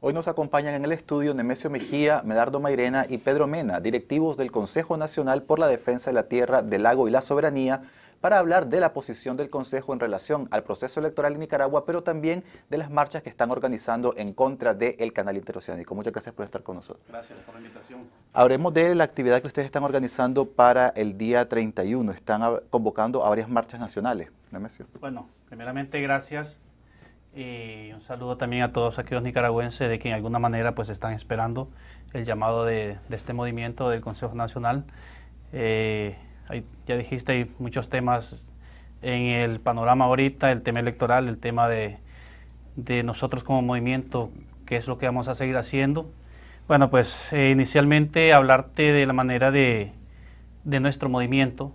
Hoy nos acompañan en el estudio Nemesio Mejía, Medardo Mairena y Pedro Mena, directivos del Consejo Nacional por la Defensa de la Tierra, del Lago y la Soberanía, para hablar de la posición del Consejo en relación al proceso electoral en Nicaragua, pero también de las marchas que están organizando en contra del canal interoceánico. Muchas gracias por estar con nosotros. Gracias por la invitación. Hablemos de la actividad que ustedes están organizando para el día 31. Están convocando a varias marchas nacionales. Nemesio. Bueno, primeramente gracias y eh, un saludo también a todos aquellos nicaragüenses de que en alguna manera pues están esperando el llamado de, este movimiento del Consejo Nacional. Eh, ya dijiste, hay muchos temas en el panorama ahorita, el tema electoral, el tema de, nosotros como movimiento, qué es lo que vamos a seguir haciendo. Bueno, pues eh, inicialmente hablarte de la manera de, nuestro movimiento.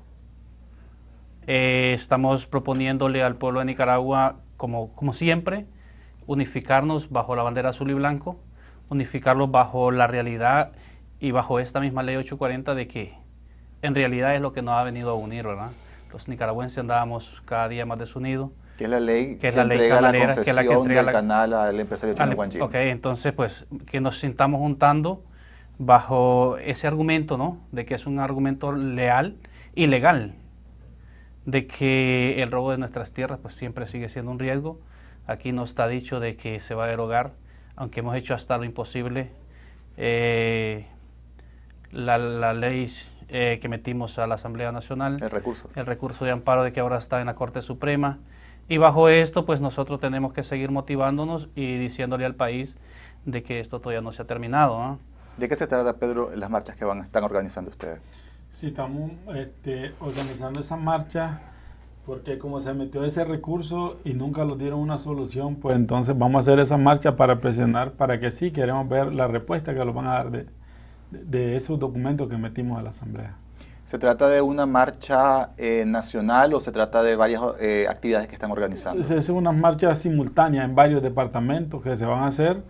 estamos proponiéndole al pueblo de Nicaragua como, siempre, unificarnos bajo la bandera azul y blanco, unificarlos bajo la realidad y bajo esta misma ley 840 de que en realidad es lo que nos ha venido a unir, ¿verdad? Los nicaragüenses andábamos cada día más desunidos. Que es la ley que, entrega la concesión que la que del canal al empresario em- chino Ok, entonces pues que nos sintamos juntando bajo ese argumento, ¿no? De que es un argumento leal y legal de que el robo de nuestras tierras pues siempre sigue siendo un riesgo. Aquí no está dicho de que se va a derogar, aunque hemos hecho hasta lo imposible. Eh, la, ley eh, que metimos a la Asamblea Nacional. El recurso. El recurso de amparo de que ahora está en la Corte Suprema. Y bajo esto, pues nosotros tenemos que seguir motivándonos y diciéndole al país de que esto todavía no se ha terminado. ¿De qué se trata, Pedro, las marchas que van, están organizando ustedes? estamos este, organizando esa marcha, porque como se metió ese recurso y nunca nos dieron una solución, pues entonces vamos a hacer esa marcha para presionar para que sí, queremos ver la respuesta que nos van a dar de, esos documentos que metimos a la Asamblea. ¿Se trata de una marcha eh, nacional o se trata de varias eh, actividades que están organizando? Es, una marcha simultánea en varios departamentos que se van a hacer.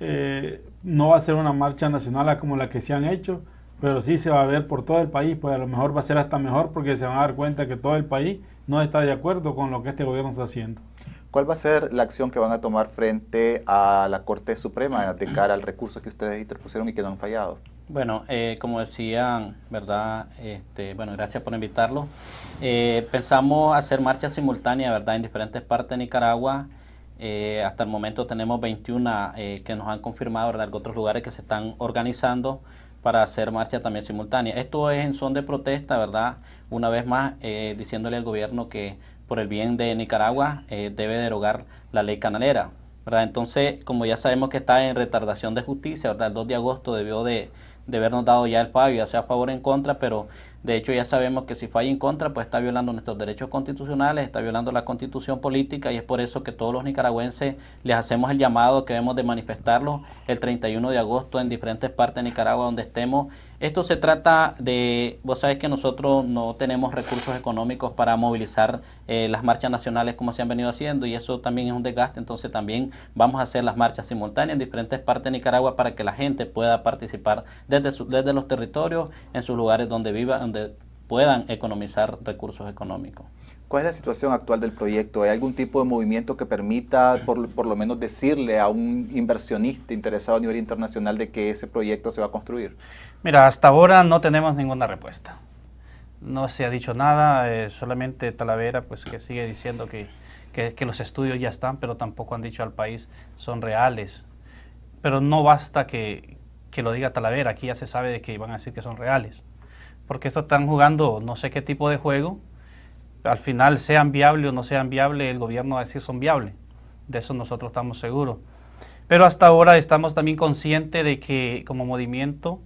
Eh, no va a ser una marcha nacional como la que se han hecho, pero sí se va a ver por todo el país, pues a lo mejor va a ser hasta mejor porque se van a dar cuenta que todo el país no está de acuerdo con lo que este gobierno está haciendo. ¿Cuál va a ser la acción que van a tomar frente a la Corte Suprema de cara al recurso que ustedes interpusieron y que no han fallado? Bueno, eh, como decían, ¿verdad? Este, bueno, gracias por invitarlo. Eh, pensamos hacer marchas simultáneas ¿verdad?, en diferentes partes de Nicaragua. Eh, hasta el momento tenemos 21 que nos han confirmado, ¿verdad?, que otros lugares que se están organizando para hacer marcha también simultánea. Esto es en son de protesta, ¿verdad? Una vez más, eh, diciéndole al gobierno que por el bien de Nicaragua eh, debe derogar la ley canalera, ¿verdad? Entonces, como ya sabemos que está en retardación de justicia, ¿verdad? El 2 de agosto debió de, de habernos dado ya el fallo, ya sea a favor o en contra, pero de hecho, ya sabemos que si falla en contra, pues está violando nuestros derechos constitucionales, está violando la constitución política y es por eso que todos los nicaragüenses les hacemos el llamado que debemos de manifestarlos el 31 de agosto en diferentes partes de Nicaragua donde estemos. Esto se trata de, vos sabés que nosotros no tenemos recursos económicos para movilizar eh, las marchas nacionales como se han venido haciendo y eso también es un desgaste, entonces también vamos a hacer las marchas simultáneas en diferentes partes de Nicaragua para que la gente pueda participar desde, desde los territorios, en sus lugares donde viva, puedan economizar recursos económicos. ¿Cuál es la situación actual del proyecto? ¿Hay algún tipo de movimiento que permita por, lo menos decirle a un inversionista interesado a nivel internacional de que ese proyecto se va a construir? Mira, hasta ahora no tenemos ninguna respuesta. No se ha dicho nada, eh, solamente Talavera pues que sigue diciendo que, los estudios ya están, pero tampoco han dicho al país son reales. Pero no basta que, que lo diga Talavera, aquí ya se sabe de que van a decir que son reales porque estos están jugando no sé qué tipo de juego. Al final, sean viables o no sean viables, el gobierno va a decir son viables. De eso nosotros estamos seguros. Pero hasta ahora estamos también conscientes de que como movimiento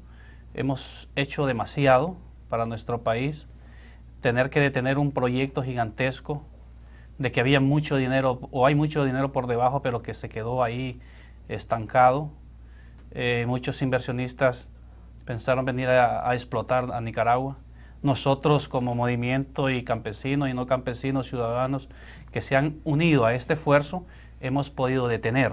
hemos hecho demasiado para nuestro país. Tener que detener un proyecto gigantesco de que había mucho dinero o hay mucho dinero por debajo, pero que se quedó ahí estancado. Eh, muchos inversionistas pensaron venir a, explotar a Nicaragua. Nosotros como movimiento y campesinos y no campesinos, ciudadanos que se han unido a este esfuerzo, hemos podido detener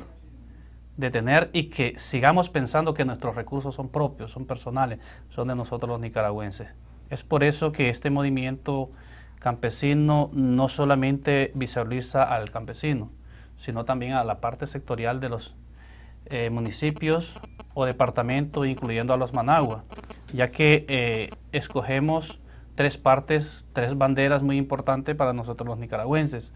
detener y que sigamos pensando que nuestros recursos son propios, son personales, son de nosotros los nicaragüenses. Es por eso que este movimiento campesino no solamente visualiza al campesino, sino también a la parte sectorial de los eh, municipios, o departamento, incluyendo a los Managua, ya que eh, escogemos tres partes, tres banderas muy importantes para nosotros los nicaragüenses.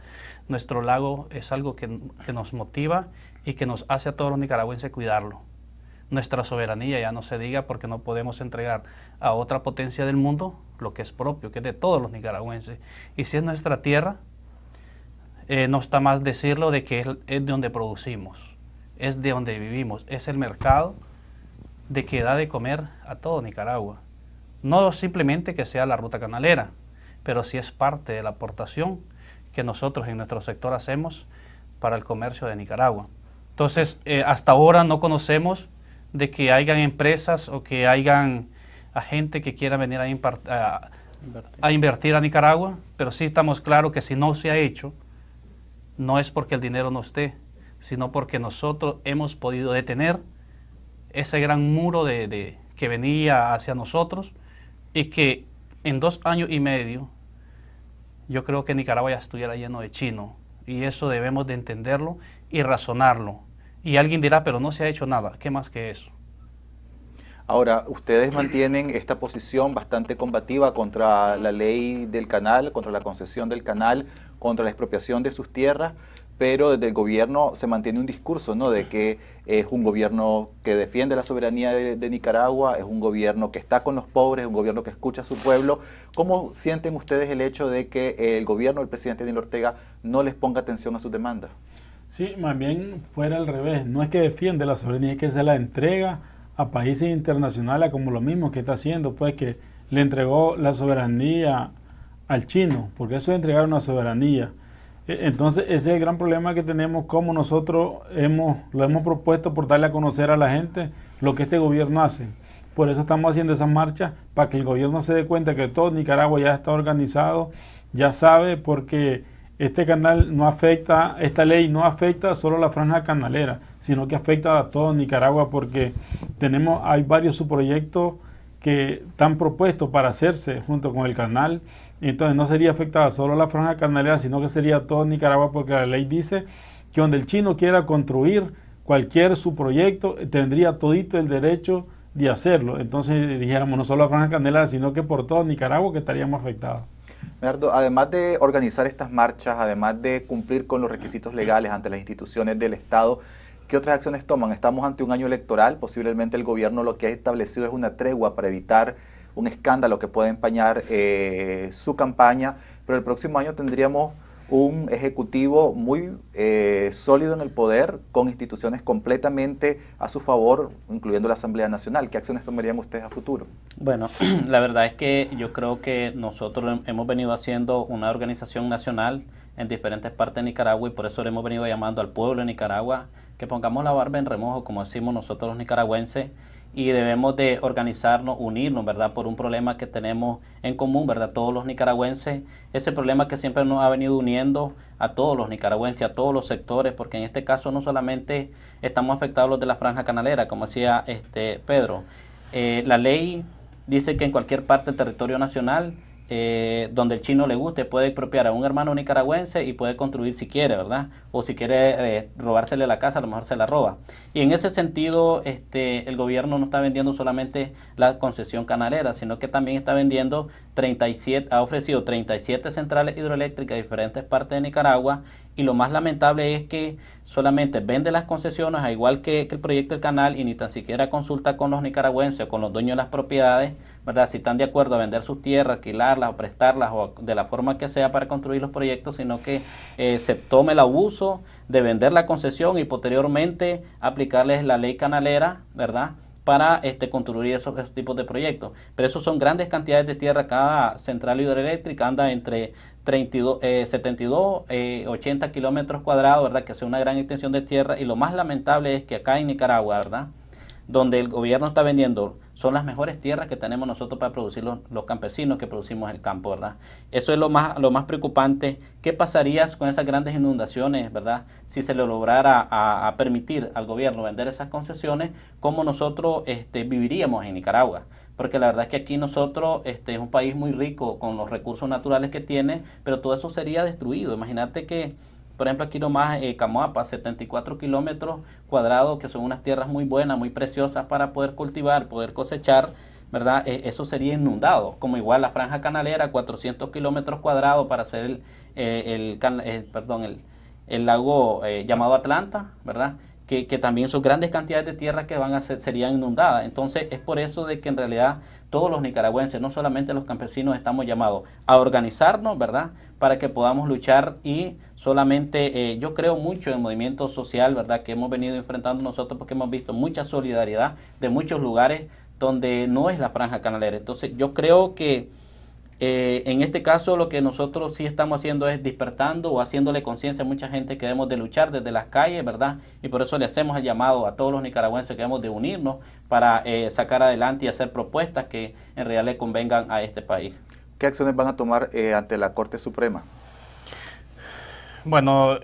Nuestro lago es algo que, nos motiva y que nos hace a todos los nicaragüenses cuidarlo. Nuestra soberanía, ya no se diga, porque no podemos entregar a otra potencia del mundo lo que es propio, que es de todos los nicaragüenses. Y si es nuestra tierra, eh, no está más decirlo de que es de donde producimos, es de donde vivimos, es el mercado de que da de comer a todo Nicaragua. No simplemente que sea la ruta canalera, pero sí es parte de la aportación que nosotros en nuestro sector hacemos para el comercio de Nicaragua. Entonces, eh, hasta ahora no conocemos de que hayan empresas o que hayan gente que quiera venir a, invertir. a invertir a Nicaragua, pero sí estamos claros que si no se ha hecho, no es porque el dinero no esté, sino porque nosotros hemos podido detener ese gran muro de, que venía hacia nosotros y que en dos años y medio yo creo que Nicaragua ya estuviera lleno de chino y eso debemos de entenderlo y razonarlo. Y alguien dirá, pero no se ha hecho nada, ¿qué más que eso? Ahora, ustedes mantienen esta posición bastante combativa contra la ley del canal, contra la concesión del canal, contra la expropiación de sus tierras, pero desde el gobierno se mantiene un discurso, ¿no? De que es un gobierno que defiende la soberanía de, Nicaragua, es un gobierno que está con los pobres, es un gobierno que escucha a su pueblo. ¿Cómo sienten ustedes el hecho de que el gobierno del presidente Daniel Ortega no les ponga atención a sus demandas? Sí, más bien fuera al revés. No es que defiende la soberanía, es que se la entrega a países internacionales como lo mismo que está haciendo, pues que le entregó la soberanía al chino, porque eso es entregar una soberanía e, entonces, ese es el gran problema que tenemos, como nosotros lo hemos propuesto por darle a conocer a la gente lo que este gobierno hace. Por eso estamos haciendo esa marcha, para que el gobierno se dé cuenta que todo Nicaragua ya está organizado, ya sabe, porque este canal no afecta, esta ley no afecta solo a la franja canalera, sino que afecta a todo Nicaragua, porque tenemos, hay varios subproyectos que están propuestos para hacerse junto con el canal entonces no sería afectada solo la franja canalera, sino que sería todo Nicaragua, porque la ley dice que donde el chino quiera construir cualquier su proyecto, tendría todito el derecho de hacerlo. Entonces dijéramos no solo la franja canalera, sino que por todo Nicaragua que estaríamos afectados. Bernardo, además de organizar estas marchas, además de cumplir con los requisitos legales ante las instituciones del Estado, ¿Qué otras acciones toman? Estamos ante un año electoral, posiblemente el gobierno lo que ha establecido es una tregua para evitar un escándalo que puede empañar eh, su campaña, pero el próximo año tendríamos un ejecutivo muy eh, sólido en el poder, con instituciones completamente a su favor, incluyendo la Asamblea Nacional. ¿Qué acciones tomarían ustedes a futuro? Bueno, la verdad es que yo creo que nosotros hemos venido haciendo una organización nacional en diferentes partes de Nicaragua y por eso le hemos venido llamando al pueblo de Nicaragua que pongamos la barba en remojo, como decimos nosotros los nicaragüenses, y debemos de organizarnos, unirnos, ¿verdad? Por un problema que tenemos en común, ¿verdad? Todos los nicaragüenses, ese problema que siempre nos ha venido uniendo a todos los nicaragüenses, a todos los sectores, porque en este caso no solamente estamos afectados los de la franja canalera, como decía este Pedro. Eh, la ley dice que en cualquier parte del territorio nacional eh, donde el chino le guste, puede expropiar a un hermano nicaragüense y puede construir si quiere, ¿verdad? O si quiere eh, robársele la casa, a lo mejor se la roba. Y en ese sentido, este, el gobierno no está vendiendo solamente la concesión canalera, sino que también está vendiendo 37, ha ofrecido 37 centrales hidroeléctricas de diferentes partes de Nicaragua y lo más lamentable es que solamente vende las concesiones, al igual que, el proyecto del canal, y ni tan siquiera consulta con los nicaragüenses o con los dueños de las propiedades, ¿verdad? Si están de acuerdo a vender sus tierras, alquilarlas o prestarlas o de la forma que sea para construir los proyectos, sino que eh, se tome el abuso de vender la concesión y posteriormente aplicarles la ley canalera, ¿verdad? para este, construir esos, tipos de proyectos. Pero eso son grandes cantidades de tierra. Cada central hidroeléctrica anda entre 32, 72, 80 kilómetros cuadrados, ¿verdad? Que sea una gran extensión de tierra. Y lo más lamentable es que acá en Nicaragua, ¿verdad? donde el gobierno está vendiendo son las mejores tierras que tenemos nosotros para producir los, campesinos que producimos el campo, ¿verdad? Eso es lo más, lo más preocupante. ¿Qué pasaría con esas grandes inundaciones, ¿verdad? Si se le lograra a, permitir al gobierno vender esas concesiones, ¿cómo nosotros este, viviríamos en Nicaragua? porque la verdad es que aquí nosotros este, es un país muy rico con los recursos naturales que tiene, pero todo eso sería destruido. Imagínate que por ejemplo, aquí nomás eh, Camoapa, 74 kilómetros cuadrados, que son unas tierras muy buenas, muy preciosas para poder cultivar, poder cosechar, ¿verdad? Eh, eso sería inundado. Como igual la franja canalera, 400 kilómetros cuadrados para hacer el, eh, eh, perdón, el, el lago llamado Atlanta, ¿verdad? que, también sus grandes cantidades de tierra que van a ser, serían inundadas. Entonces es por eso de que en realidad todos los nicaragüenses, no solamente los campesinos, estamos llamados a organizarnos, ¿verdad? Para que podamos luchar y solamente eh, yo creo mucho en movimiento social, ¿verdad? Que hemos venido enfrentando nosotros porque hemos visto mucha solidaridad de muchos lugares donde no es la franja canalera. Entonces yo creo que eh, en este caso lo que nosotros sí estamos haciendo es despertando o haciéndole conciencia a mucha gente que debemos de luchar desde las calles, ¿verdad? Y por eso le hacemos el llamado a todos los nicaragüenses que debemos de unirnos para eh, sacar adelante y hacer propuestas que en realidad le convengan a este país. ¿Qué acciones van a tomar eh, ante la Corte Suprema? Bueno,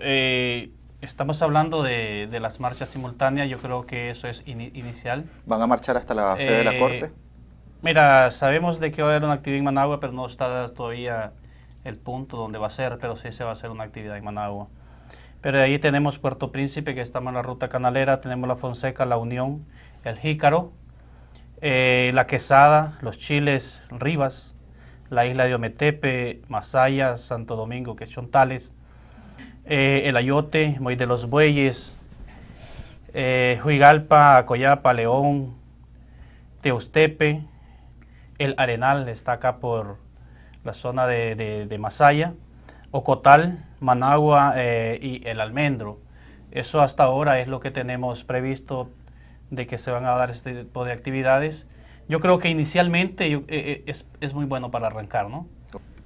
estamos hablando de, las marchas simultáneas, yo creo que eso es inicial. ¿Van a marchar hasta la sede de la Corte? Mira, sabemos de que va a haber una actividad en Managua, pero no está todavía el punto donde va a ser, pero sí se va a hacer una actividad en Managua. Pero de ahí tenemos Puerto Príncipe, que estamos en la ruta canalera, tenemos la Fonseca, la Unión, el Jícaro, eh, la Quesada, los Chiles, Rivas, la isla de Ometepe, Masaya, Santo Domingo, que son tales, eh, el Ayote, Moy de los Bueyes, eh, Juigalpa, Acoyapa, León, Teustepe, el Arenal está acá por la zona de, Masaya, Ocotal, Managua eh, y El Almendro. Eso hasta ahora es lo que tenemos previsto de que se van a dar este tipo de actividades. Yo creo que inicialmente eh, eh, es, muy bueno para arrancar, ¿no?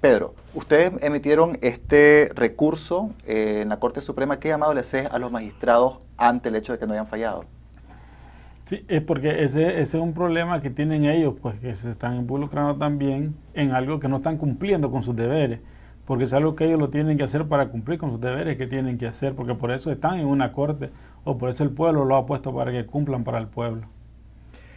Pedro, ustedes emitieron este recurso en la Corte Suprema. ¿Qué llamado le haces a los magistrados ante el hecho de que no hayan fallado? Sí, es porque ese, ese, es un problema que tienen ellos, pues que se están involucrando también en algo que no están cumpliendo con sus deberes, porque es algo que ellos lo tienen que hacer para cumplir con sus deberes que tienen que hacer, porque por eso están en una corte o por eso el pueblo lo ha puesto para que cumplan para el pueblo.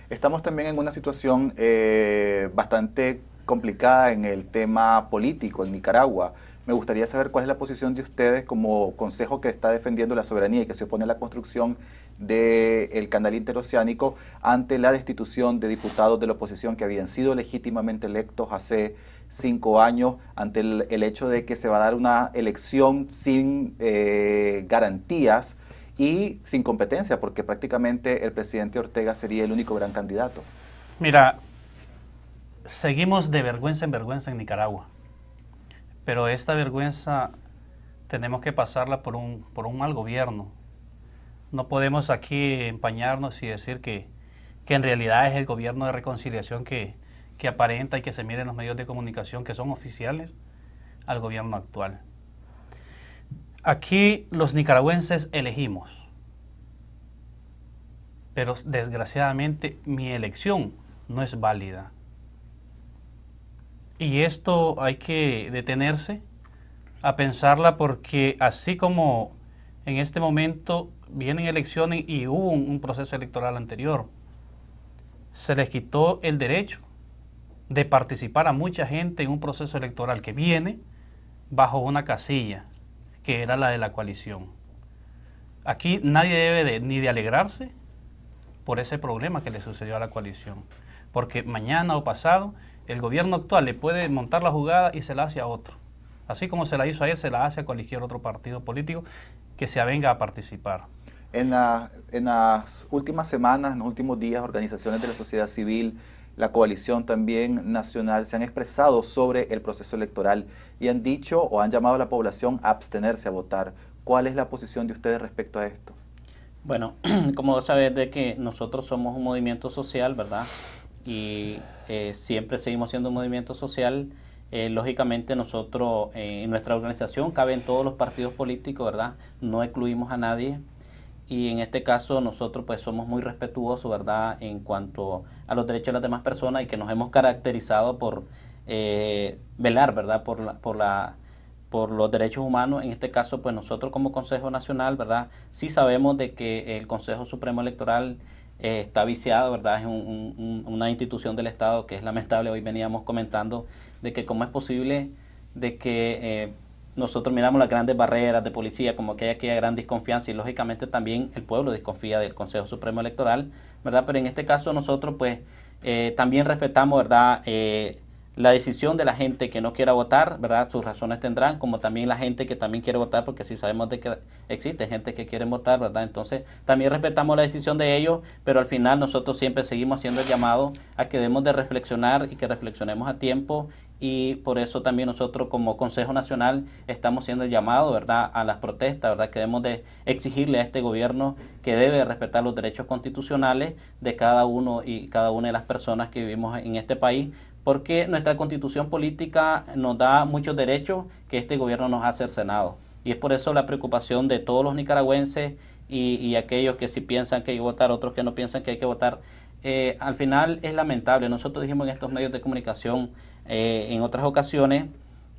Estamos también en una situación eh, bastante complicada en el tema político en Nicaragua. Me gustaría saber cuál es la posición de ustedes como consejo que está defendiendo la soberanía y que se opone a la construcción del el canal interoceánico ante la destitución de diputados de la oposición que habían sido legítimamente electos hace cinco años, ante el, hecho de que se va a dar una elección sin eh, garantías y sin competencia, porque prácticamente el presidente Ortega sería el único gran candidato. Mira, seguimos de vergüenza en vergüenza en Nicaragua, pero esta vergüenza tenemos que pasarla por un, por un mal gobierno, no podemos aquí empañarnos y decir que, en realidad es el gobierno de reconciliación que, aparenta y que se miren en los medios de comunicación que son oficiales al gobierno actual. Aquí los nicaragüenses elegimos, pero desgraciadamente mi elección no es válida. Y esto hay que detenerse a pensarla porque así como en este momento vienen elecciones y hubo un, proceso electoral anterior. Se les quitó el derecho de participar a mucha gente en un proceso electoral que viene bajo una casilla, que era la de la coalición. Aquí nadie debe ni de alegrarse por ese problema que le sucedió a la coalición, porque mañana o pasado el gobierno actual le puede montar la jugada y se la hace a otro. Así como se la hizo ayer, se la hace a cualquier otro partido político que se avenga a participar. En, las últimas semanas, en los últimos días, organizaciones de la sociedad civil, la coalición también nacional, se han expresado sobre el proceso electoral y han dicho o han llamado a la población a abstenerse a votar. ¿Cuál es la posición de ustedes respecto a esto? Bueno, como sabes de que nosotros somos un movimiento social, ¿verdad? Y eh, siempre seguimos siendo un movimiento social. Eh, lógicamente nosotros, eh, en nuestra organización, caben todos los partidos políticos, ¿verdad? No excluimos a nadie y en este caso nosotros pues somos muy respetuosos, ¿verdad?, en cuanto a los derechos de las demás personas y que nos hemos caracterizado por eh, velar, ¿verdad?, por la, por la por los derechos humanos, en este caso, pues nosotros como Consejo Nacional, ¿verdad? Sí sabemos de que el Consejo Supremo Electoral eh, está viciado, ¿verdad? Es una institución del Estado que es lamentable, hoy veníamos comentando, de que cómo es posible de que eh, nosotros miramos las grandes barreras de policía, como que hay aquella gran desconfianza y lógicamente también el pueblo desconfía del Consejo Supremo Electoral, ¿verdad? Pero en este caso nosotros pues eh, también respetamos, ¿verdad? Eh, la decisión de la gente que no quiera votar, ¿verdad? Sus razones tendrán, como también la gente que también quiere votar, porque sí sabemos de que existe gente que quiere votar, ¿verdad? Entonces, también respetamos la decisión de ellos, pero al final nosotros siempre seguimos haciendo el llamado a que debemos de reflexionar y que reflexionemos a tiempo y por eso también nosotros como Consejo Nacional estamos siendo el llamado, ¿verdad?, a las protestas, ¿verdad?, que debemos de exigirle a este gobierno que debe respetar los derechos constitucionales de cada uno y cada una de las personas que vivimos en este país, porque nuestra constitución política nos da muchos derechos que este gobierno nos ha cercenado. Y es por eso la preocupación de todos los nicaragüenses y, aquellos que sí piensan que hay que votar, otros que no piensan que hay que votar. Eh, al final es lamentable, nosotros dijimos en estos medios de comunicación eh, en otras ocasiones,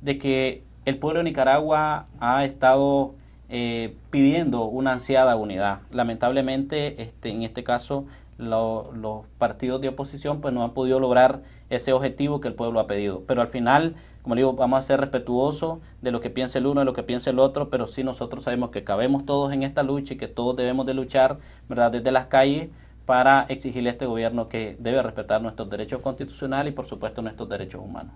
de que el pueblo de Nicaragua ha estado eh, pidiendo una ansiada unidad. Lamentablemente, este, en este caso, los partidos de oposición pues, no han podido lograr ese objetivo que el pueblo ha pedido. Pero al final, como le digo, vamos a ser respetuosos de lo que piense el uno, de lo que piense el otro, pero sí nosotros sabemos que cabemos todos en esta lucha y que todos debemos de luchar, ¿verdad?, desde las calles para exigirle a este gobierno que debe respetar nuestros derechos constitucionales y por supuesto nuestros derechos humanos.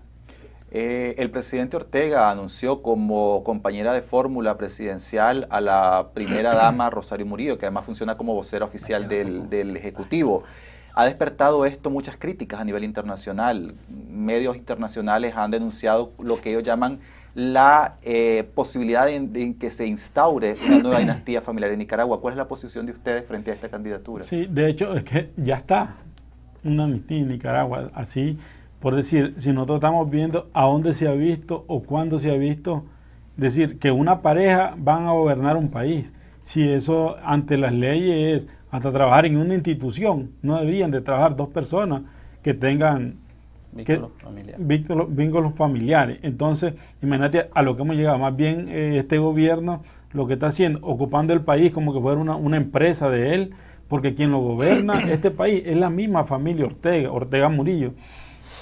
Eh, el presidente Ortega anunció como compañera de fórmula presidencial a la primera dama Rosario Murillo, que además funciona como vocera oficial del Ejecutivo. Ha despertado esto muchas críticas a nivel internacional. Medios internacionales han denunciado lo que ellos llaman la eh, posibilidad de, que se instaure una nueva dinastía familiar en Nicaragua. ¿Cuál es la posición de ustedes frente a esta candidatura? Sí, de hecho es que ya está una amnistía en Nicaragua. Así, por decir, si nosotros estamos viendo a dónde se ha visto o cuándo se ha visto, decir, que una pareja van a gobernar un país. Si eso ante las leyes es hasta trabajar en una institución, no deberían de trabajar dos personas que tengan vínculos familiares. familiares. Entonces, imagínate a lo que hemos llegado. Más bien eh, este gobierno lo que está haciendo, ocupando el país como que fuera una, empresa de él, porque quien lo gobierna este país es la misma familia Ortega, Ortega Murillo.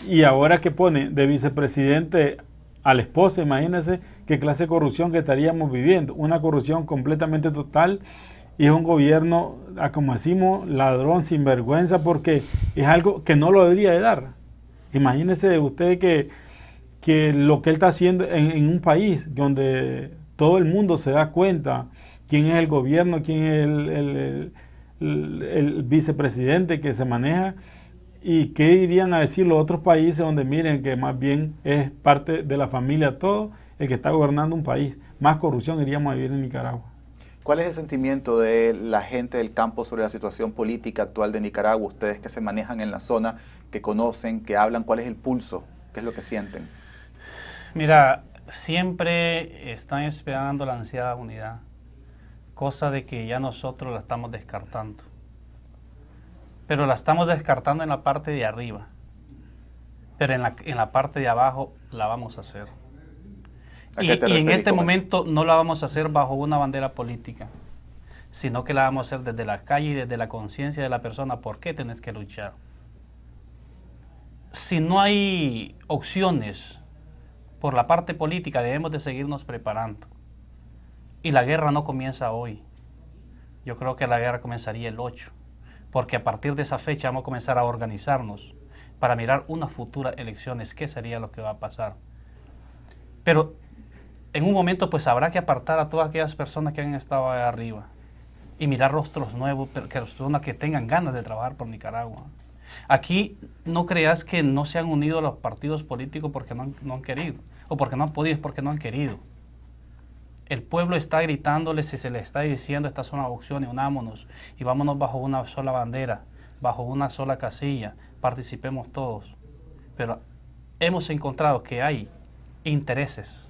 Y ahora que pone de vicepresidente a la esposa, imagínense qué clase de corrupción que estaríamos viviendo, una corrupción completamente total y es un gobierno, ah, como decimos, ladrón, sinvergüenza, porque es algo que no lo debería de dar. Imagínese usted que, que lo que él está haciendo en, un país donde todo el mundo se da cuenta quién es el gobierno, quién es el, el vicepresidente que se maneja. ¿Y qué irían a decir los otros países donde miren que más bien es parte de la familia todo el que está gobernando un país? Más corrupción iríamos a vivir en Nicaragua. ¿Cuál es el sentimiento de la gente del campo sobre la situación política actual de Nicaragua? Ustedes que se manejan en la zona, que conocen, que hablan, ¿cuál es el pulso? ¿Qué es lo que sienten? Mira, siempre están esperando la ansiada unidad, cosa de que ya nosotros la estamos descartando. Pero la estamos descartando en la parte de arriba, pero en la, en la parte de abajo la vamos a hacer y, en este momento no la vamos a hacer bajo una bandera política, sino que la vamos a hacer desde la calle y desde la conciencia de la persona. ¿Por qué tenés que luchar? Si no hay opciones por la parte política, debemos de seguirnos preparando. Y la guerra no comienza hoy. Yo creo que la guerra comenzaría el 8, porque a partir de esa fecha vamos a comenzar a organizarnos para mirar unas futuras elecciones, qué sería lo que va a pasar. Pero en un momento pues habrá que apartar a todas aquellas personas que han estado arriba y mirar rostros nuevos, personas que tengan ganas de trabajar por Nicaragua. Aquí no creas que no se han unido los partidos políticos porque no han, querido, o porque no han podido, es porque no han querido. El pueblo está gritándoles y se le está diciendo estas son las opciones, unámonos y vámonos bajo una sola bandera, bajo una sola casilla, participemos todos. Pero hemos encontrado que hay intereses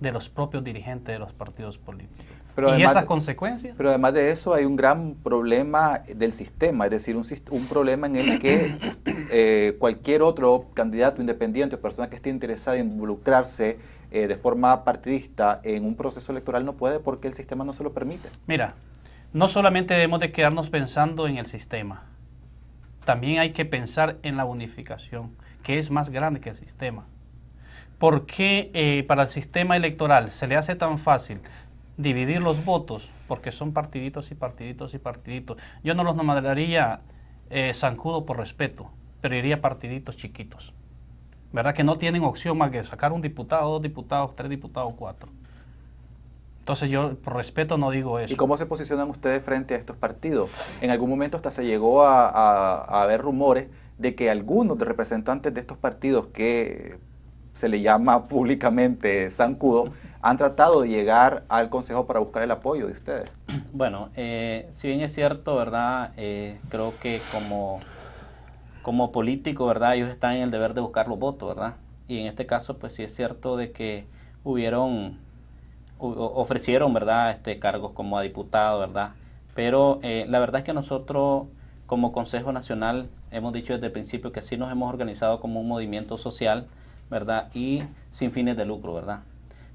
de los propios dirigentes de los partidos políticos. Pero y esas consecuencias. Pero además de eso hay un gran problema del sistema, es decir, un, un problema en el que eh, cualquier otro candidato independiente o persona que esté interesada en involucrarse eh, de forma partidista en un proceso electoral no puede porque el sistema no se lo permite. Mira, no solamente debemos de quedarnos pensando en el sistema, también hay que pensar en la unificación, que es más grande que el sistema. ¿por qué eh, para el sistema electoral se le hace tan fácil dividir los votos? Porque son partiditos y partiditos y partiditos. Yo no los nombraría eh, zancudo por respeto, pero iría partiditos chiquitos. ¿Verdad? Que no tienen opción más que sacar un diputado, dos diputados, tres diputados, cuatro. Entonces yo por respeto no digo eso. ¿Y cómo se posicionan ustedes frente a estos partidos? En algún momento hasta se llegó a, haber rumores de que algunos de representantes de estos partidos que se le llama públicamente zancudo, han tratado de llegar al Consejo para buscar el apoyo de ustedes. Bueno, eh, si bien es cierto, ¿verdad? Eh, creo que como, como político, ¿verdad? Ellos están en el deber de buscar los votos, ¿verdad? Y en este caso, pues sí es cierto de que hubieron, ofrecieron, ¿verdad? Este, cargos como a diputado, ¿verdad? Pero eh, la verdad es que nosotros como Consejo Nacional hemos dicho desde el principio que sí nos hemos organizado como un movimiento social ¿verdad? Y sin fines de lucro, ¿verdad?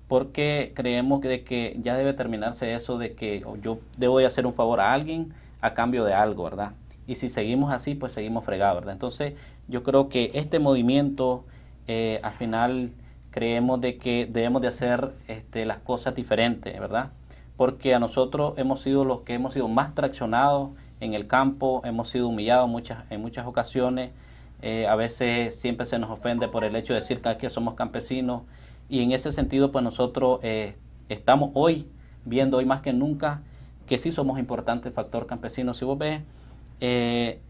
Porque creemos que, de que ya debe terminarse eso de que yo debo de hacer un favor a alguien a cambio de algo, ¿verdad? Y si seguimos así, pues seguimos fregados, ¿verdad? Entonces, yo creo que este movimiento, eh, al final, creemos de que debemos de hacer este, las cosas diferentes, ¿verdad? Porque a nosotros hemos sido los que hemos sido más traccionados en el campo, hemos sido humillados muchas, en muchas ocasiones, eh, a veces siempre se nos ofende por el hecho de decir que somos campesinos y en ese sentido pues nosotros eh, estamos hoy viendo hoy más que nunca que sí somos importantes factor campesino. Si vos ves, eh,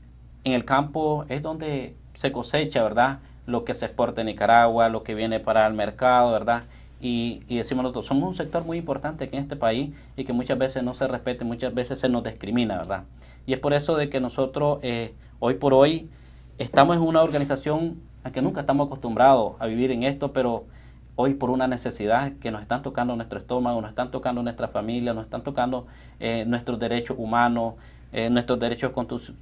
en el campo es donde se cosecha, ¿verdad? Lo que se exporta en Nicaragua, lo que viene para el mercado, ¿verdad? Y, decimos nosotros, somos un sector muy importante aquí en este país y que muchas veces no se respete, muchas veces se nos discrimina, ¿verdad? Y es por eso de que nosotros hoy por hoy estamos en una organización a que nunca estamos acostumbrados a vivir en esto, pero hoy por una necesidad que nos están tocando nuestro estómago, nos están tocando nuestra familia, nos están tocando eh, nuestros derechos humanos, eh, nuestros derechos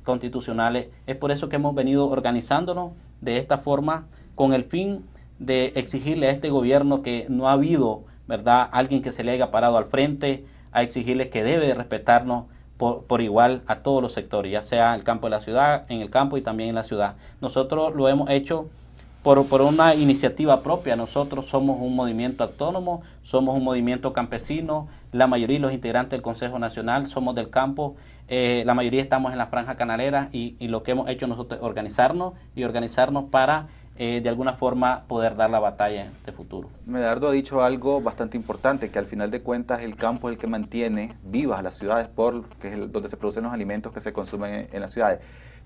constitucionales. Es por eso que hemos venido organizándonos de esta forma con el fin de exigirle a este gobierno que no ha habido, ¿verdad?, alguien que se le haya parado al frente, a exigirle que debe respetarnos por, igual a todos los sectores, ya sea el campo de la ciudad, en el campo y también en la ciudad. Nosotros lo hemos hecho por, una iniciativa propia. Nosotros somos un movimiento autónomo, somos un movimiento campesino, la mayoría de los integrantes del Consejo Nacional somos del campo, eh, la mayoría estamos en la franja canalera y, y lo que hemos hecho nosotros es organizarnos y organizarnos para eh, de alguna forma poder dar la batalla de futuro. Medardo ha dicho algo bastante importante, que al final de cuentas el campo es el que mantiene vivas las ciudades, ...porque es donde se producen los alimentos que se consumen en, las ciudades.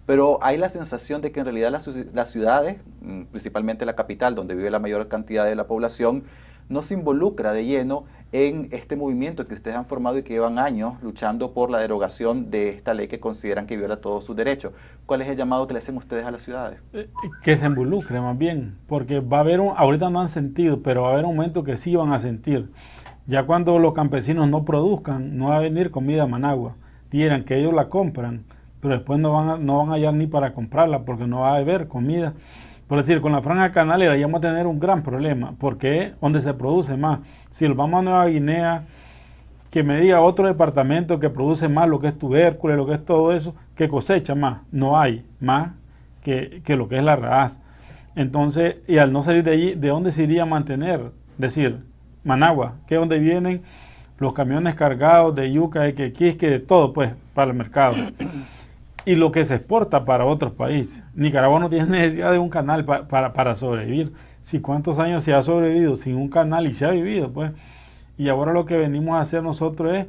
Pero hay la sensación de que en realidad las ciudades, mm, principalmente la capital, donde vive la mayor cantidad de la población, no se involucra de lleno en este movimiento que ustedes han formado y que llevan años luchando por la derogación de esta ley que consideran que viola todos sus derechos. ¿Cuál es el llamado que le hacen ustedes a las ciudades? Eh, eh, que se involucre más bien, porque va a haber, un, ahorita no han sentido, pero va a haber un momento que sí van a sentir. Ya cuando los campesinos no produzcan, no va a venir comida a Managua. Dieran que ellos la compran, pero después no van a, no van a hallar ni para comprarla porque no va a haber comida. Por decir, con la franja canalera ya vamos a tener un gran problema, porque es donde se produce más. Si vamos a Nueva Guinea, que me diga otro departamento que produce más lo que es tubérculo, lo que es todo eso, que cosecha más. No hay más que, lo que es la raíz Entonces, y al no salir de allí, ¿de dónde se iría a mantener? Decir, Managua, que es donde vienen los camiones cargados de yuca, de que de todo, pues, para el mercado y lo que se exporta para otros países. Nicaragua no tiene necesidad de un canal para, sobrevivir. Si cuántos años se ha sobrevivido sin un canal y se ha vivido, pues. Y ahora lo que venimos a hacer nosotros es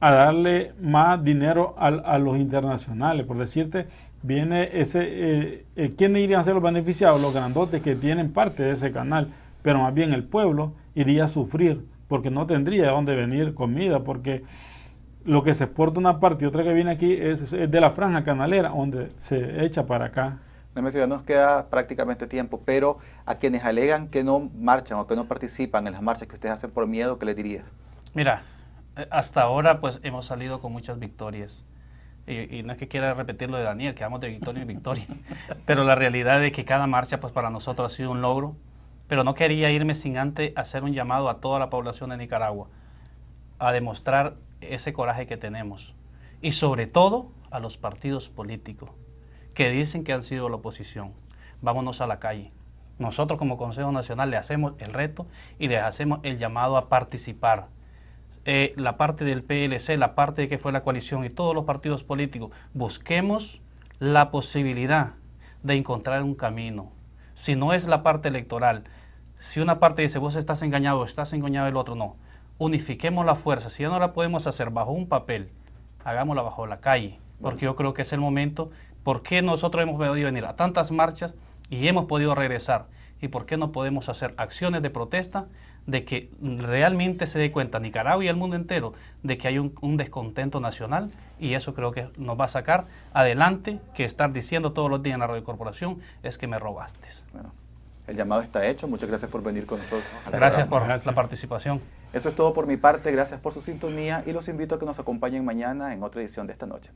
a darle más dinero a, los internacionales. Por decirte, viene ese. Eh, eh ¿Quiénes irían a ser los beneficiados? Los grandotes que tienen parte de ese canal. Pero más bien el pueblo iría a sufrir porque no tendría de dónde venir comida, porque lo que se exporta una parte y otra que viene aquí es, es de la franja canalera, donde se echa para acá. me ciudad, nos queda prácticamente tiempo, pero a quienes alegan que no marchan o que no participan en las marchas que ustedes hacen por miedo, ¿qué les diría? Mira, eh, hasta ahora pues hemos salido con muchas victorias. Y, no es que quiera repetir lo de Daniel, que vamos de victoria en victoria, pero la realidad es que cada marcha pues para nosotros ha sido un logro, pero no quería irme sin antes hacer un llamado a toda la población de Nicaragua a demostrar ese coraje que tenemos. Y sobre todo a los partidos políticos que dicen que han sido la oposición. Vámonos a la calle. Nosotros como Consejo Nacional le hacemos el reto y les hacemos el llamado a participar. Eh, la parte del PLC, la parte de que fue la coalición y todos los partidos políticos, busquemos la posibilidad de encontrar un camino. Si no es la parte electoral, si una parte dice vos estás engañado, estás engañado el otro, no unifiquemos la fuerza. Si ya no la podemos hacer bajo un papel, hagámosla bajo la calle, porque yo creo que es el momento. ¿Por qué nosotros hemos podido venir a tantas marchas y hemos podido regresar? ¿Y por qué no podemos hacer acciones de protesta de que realmente se dé cuenta Nicaragua y el mundo entero de que hay un, descontento nacional y eso creo que nos va a sacar adelante que estar diciendo todos los días en la radio corporación es que me robaste. el llamado está hecho, muchas gracias por venir con nosotros. Gracias por la participación. Eso es todo por mi parte, gracias por su sintonía y los invito a que nos acompañen mañana en otra edición de esta noche.